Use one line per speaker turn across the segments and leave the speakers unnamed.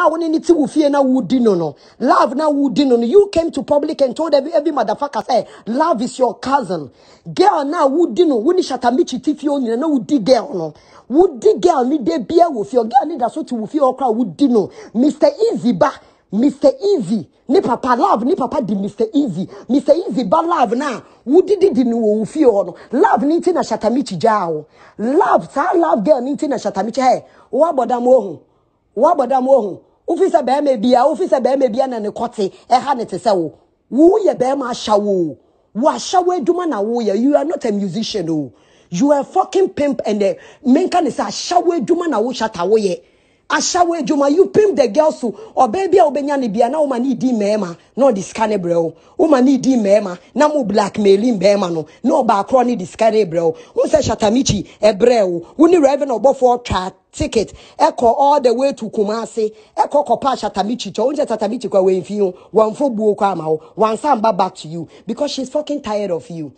Now, when you anything will fear now, did no no love now did no no. You came to public and told every, every motherfucker, say love is your cousin. Girl now would no. When you shut a mitch if you only know did girl no. did girl need their be with your girl need a sort of fear or did would no. Mr. Easy back. Mr. Easy, ni papa love, ni papa di Mr. Easy. Mr. Easy ba love na, wudidi di ni wo fi ono. Love ni nti na shatamichi jao. Oh. Love, sa love girl ni nti na shatamichi he. Wa bodam wo hu. Wa bodam wo hu. wofi sɛ bɛrima bia wofi sɛ bɛrima bia na ne kɔte ɛha ne te sɛ wo woyɛ bɛrima ahyawo wɔahyawo adwuma na woyɛ you are not a musician o you are a fokin pimp and eh, menka ne sɛ ahyawo adwuma na wohyɛ ta woyɛ ahyɛwo adwuma you pim the girls to ɔbaa oh, oh, bi a wobɛnya ne bia na woma ne di mmarima na ɔde sika ne brɛ wo woma ne di mmarima na mo mailing mmarima no na ɔbaakorɔ ne de sika ne brɛ wo wo sɛ shatamikyi ɛbrɛ eh, wo wo ne reverend ɔbɔfoɔ ticket ɛkɔ e all the way to Kumasi. ɛkɔ e kɔpa shatamikyi kyɛ wonkyɛ shatamikyi kɔ wɔmfi ho wɔmfo buo kɔ ama wo wansan ba back to you because she's fucking tired of you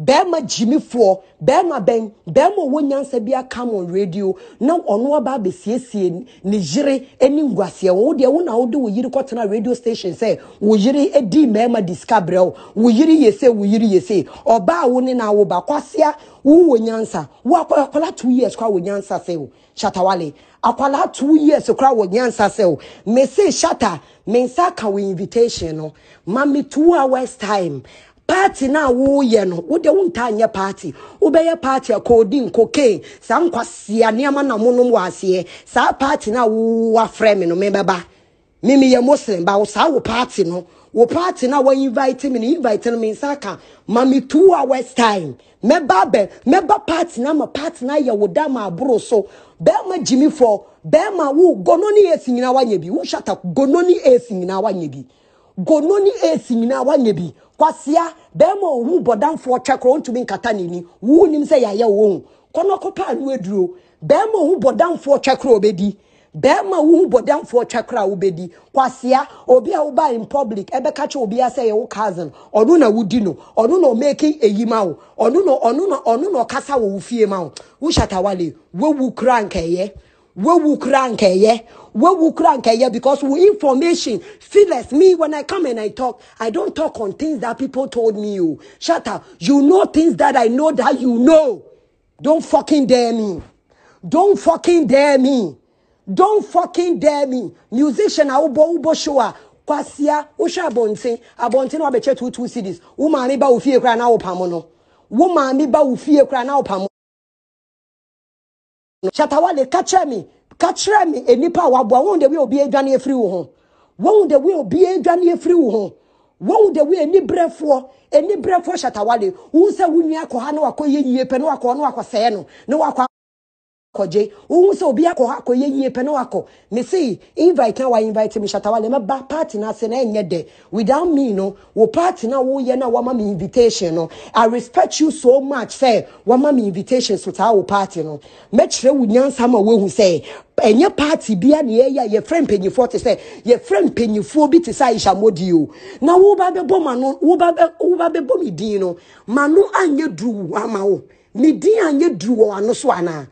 bɛrima gyimifoɔ bɛrima bɛn bɛrima ɔwɔ nyansa bi aka mo radio na ɔno aba abɛsiesie ne yere ne nguaseɛ wɔn deɛ wɔn na wɔde wɔ yiri kɔtena radio station sɛ wɔ yiri di mɛrima discovery o wɔ yiri yɛ sɛ wɔ yiri yɛ ɔbaa wo ne na wo ba kwasia wo wɔ nyansa wo akɔla two years kora wɔ nyansa sɛ o shatawale akwadaa two years kora wɔ nyansa sɛ o mese shata me nsa ka wɔ invitation no maame two hours time paati na woyɛ no wode wontaa nyɛ paati wobɛyɛ paati a koodi nkokain saa nkwasia nneɛma na monom wɔ aseɛ saa paati naa na wowafrɛ me no mebɛba memeyɛ muslim ba wo saa wo paati no wo paati na wɔinvite me no invite no nsa ka Maami me two hours time mɛba bɛ mɛba paati na ma paati naa yɛ wo da ma aboro so bɛrima gyimifoɔ bɛrima wo gɔnɔ ne esi nyinaa nyɛ bi wo shata gɔnɔ ne esi nyinaa nyɛ bi gono ne esi nyinaa wanya bi kwasia bɛrima ohu bɔdanfoɔ twɛ korɔ ntumi nkata n'ani wuo nim sɛ yɛayɛ wɔn kɔnɔkɔ paa anu aduro e bɛrima owu bɔdanfoɔ twɛ korɔ obedi bɛrima ohu bɔdanfoɔ twɛ a obedi kwasia obi a woba in public ɛbɛka kyɛ obi e asɛ yɛ wo cousin ɔno na wodi no ɔno na ɔmeki eyi ma wo ɔno na ɔno na ɔkasa wɔ wo fie ma wo wohyɛ tawale wowu kura nkɛyɛ. we wewu eh, yeah. nkeye wewu crank eh, yeah because we information Fearless me when i come and i talk i don't talk on things that people told me you oh. shut up you know things that i know that you know don't fucking dare me don't fucking dare me don't fucking dare me musician a wobɔ wobɔ showa kwasia usha abɔnten abɔnten na wabɛkyɛ two two cities wo ba ufie fie na wopam no wo ba na wopam chatawale ka kyerɛ me ka kyerɛ me enipa a waboa wɔn de wi obi edwane efiri wo ho wɔn de wi obi edwane efiri wo ho wɔn de wi e enibrɛfoɔ e enibrɛfoɔ chatawale wɔn sɛ wɔn nua akɔ ha na wakɔ yɛ yie pɛ na wakɔ na wakɔ sɛɛ no na wakɔ kɔgye wohu sɛ obi akɔ akɔyɛ yie pɛ ne wakɔ me se invite na wainvite me hyɛtawa ne mɛba party no ase na ɛnyɛ dɛ without me no wo party na woyɛ na wama me invitation no i respect you so much sɛ wama me invitation so taa wo party no mɛkyerɛ wo nyansa ma woahu sɛ ɛnyɛ party bia ne yɛyɛ a yɛfrɛ mpanyinfoɔ te sɛ yɛfrɛ mpanyinfoɔ bi te sɛ aisha o na woba bɛbɔ ma no woba bɛ woba bɛbɔ mi din no ma no anyɛ duru ama wo mi din anyɛ duru wɔ ano so anaa.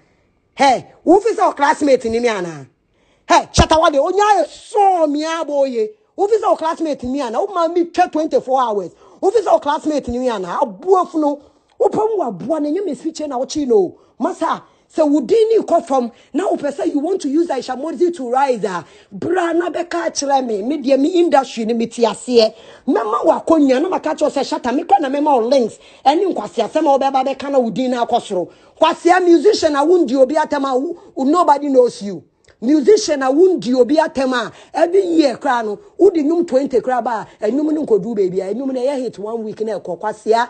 Hey, who is our classmate in Miana? Hey, Chatawade, Onya e saw me aboye. Who is our classmate in Miana? Oh, mammy, check 24 hours. Who is our classmate in Miana? I'll buff no. Open what one and you miss feature now, Chino. Massa, sɛ wo din ne kɔ fam na wopɛ sɛ you want to use aisha morsi to rise a bra na bɛka akyerɛ me me deɛ me industry no mete aseɛ mɛma wakɔnya na maka kyerɛ sɛ shata mekɔ na mɛma wo links ɛne nkwaseasɛm a wobɛba bɛka na wo na no akɔ soro kwasea musician a wondi obi atam a nobody knows you musician a wondi obi atam a every year koraa no wode nnwom 20 koraa ba a ɛnwom no nkɔduru baabi a ɛnwom no ɛyɛ hit one week na ɛkɔ kwasea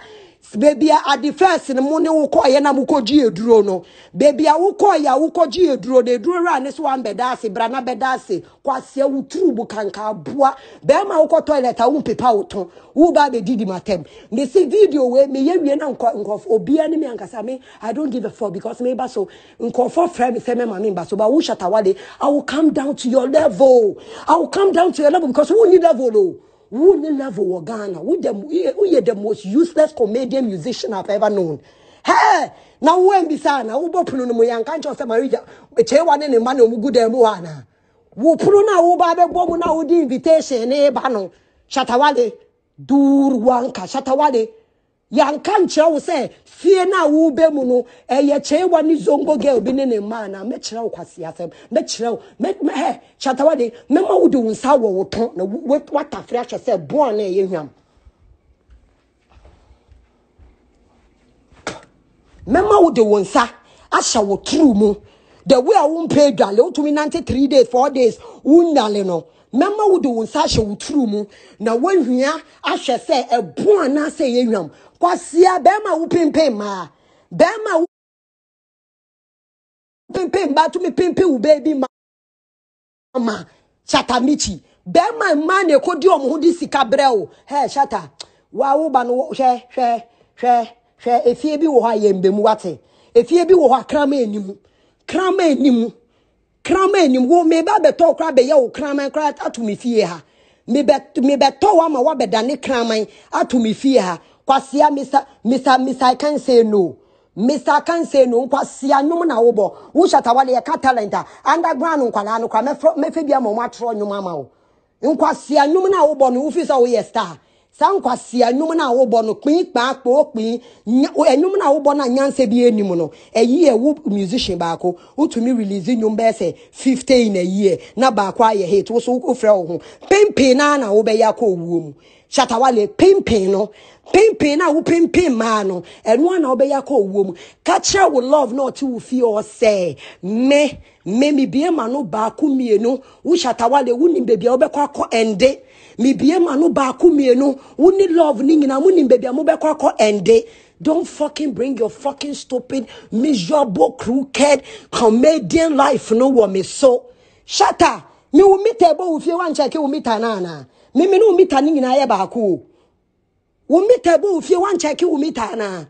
beebi a ade fɛs no mu ne wo kɔɔyɛ na mo kɔgye eduro no beebi a wo kɔɔyɛ a wo kɔgye eduro no eduro ra ne so wa mbɛda ase bra na bɛda ase kwasia wo turubu kanka aboa bɛrima wo kɔ toilet a wo mpepa wo tɔn wo ba bɛ didi ma tɛm ne si video wei me yɛ wie na nkɔ nkɔfo obiara ne mi ankasa me i don't give a fuck because me ba so nkɔfo fɛ mi sɛ mɛ ma mi ba so but wo shatawale i will come down to your level i will come down to your level because wo ni level o. Oh. Who ni level wɔ Ghana? Who the who ye the most useless comedian musician I've ever known? Hey, na wo en bisa na wo bɔ pono no mu yanka nkyɛn sɛ marija kyɛ wa ne ne mma na ɔmu gu dan mu wa na wo pono na wo ba bɛbɔ mu na wo di invitation ne ba no shatawale duuru wanka shatawale yanka nkyɛn wo sɛ hie na wube mu no ɛyɛ kyeewa ne zongo girl bi ne ne mmaa na mɛkyerɛ wo kwasi asɛm mɛkyerɛ wo mɛ hɛ kyatawa de mɛma wo de wo nsa wɔ wo tɔn na watafere ahyɛ sɛ bɔn na ɛyɛ hwam mɛma wo de wo nsa ahyɛ wo turu mu the way a wompɛ dwale wotumi nante three days four days wonnale no mɛma wo de wo nsa ahyɛ wo turu mu na woahwia ahyɛ sɛ ɛbo eh, anaasɛ ɛyɛ hwam kwasia bɛrima wo pimpim maa bɛrima wo pimpim maa tumi pimpim wo beebi ma ma chatamichi bɛrima mmaa na ɛkɔ di ɔmo ho di sika brɛ o hɛ shata wa wo ba no hwɛ hwɛ hwɛ hwɛ efie bi wɔ hɔ a yɛ mbɛmu wate efie bi wɔ hɔ a krama anim krama anim krama anim wo meba abɛtɔ kora abɛyɛ wo krama kora ato me fie ha mebɛtɔ wa ma wa bɛda ne krama ato me fie ha kwasia mr mr mr i can say no mr can say no kwasia nwom na wobɔ wo shata wale yɛka talent a ah. underground nkwalaa no Me, mɛfɛ bia ma ɔmo atorɔ nwom ama wo nkwasia nwom na wobɔ no wofi sɛ woyɛ star saa nkwasia enum na awobɔ no kpin kpaa kpoo kpin oh, enum eh, na awobɔ na nyansa bi enim no eyi ewu musician baako utumi release nnwom bɛyɛ se fifty in a year na baako ye hit woso wofrɛ oh, wo ho pimpin naa na ya ko owuo mu shatawale pimpin no pimpin na wo pimpin maa no ɛno na wobɛyɛ akɔ owuo mu ka wo love na ɔte wo fie hɔ sɛ me me mibie ma no baako mmienu wo hyatawale wo nim baabi a wobɛkɔ akɔ ɛnde mibie ma no baako mmienu wo love ne nyinaa mo nim baabi a mobɛkɔ akɔ ɛnde Don't fucking bring your fucking stupid, miserable, crooked, comedian life. No woman. So, shut up. Me will meet a boy if you want check. You will meet anana. Me me no meet anin na ya baku wo mita bɛ ofie wankyɛke wo mita anaa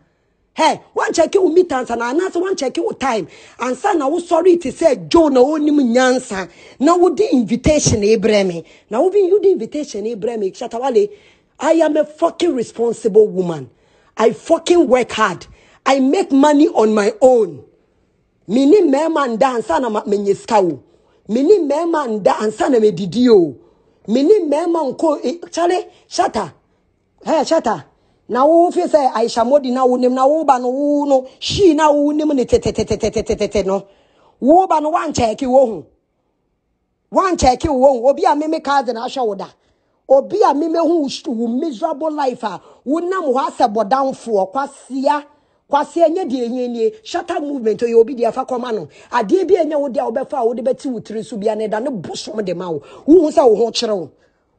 hɛ wankyɛke wo mita ansa na anaasɛ wankyɛke wo time ansa na wosɔre te sɛ joe na onim nyansa na wode invitation ebrɛ me na wo bi wode invitation ebrɛ me kyatawale i am a fucking responsible woman i fucking work hard i make money on my own me ni mmarima nda ansa na menye sika o me ni mmarima nda ansa na medidi o me ni mmarima nko e, kyale shata Hey, chata. Na wo fi say Aisha Modi na wo nim na wo ba no wo no. She na wo nim ne tete tete tete tete no. Wo ba no wan check wo hu. Wan check wo hu. Obi a meme na ahwa wo Obi a hu wo miserable life ah. a wo kwasia kwasia nye die nye nie movement obi no bi enye wo a wo tiri so bia ne da ne de ma wo wo ho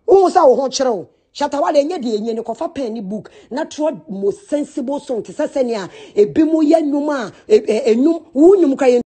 wo wo ho wo shatawale enye de enye ne kɔfa pen book natural most sensible song te sɛ sɛnea ebi mu yɛ nnum a enum e, e wo nnum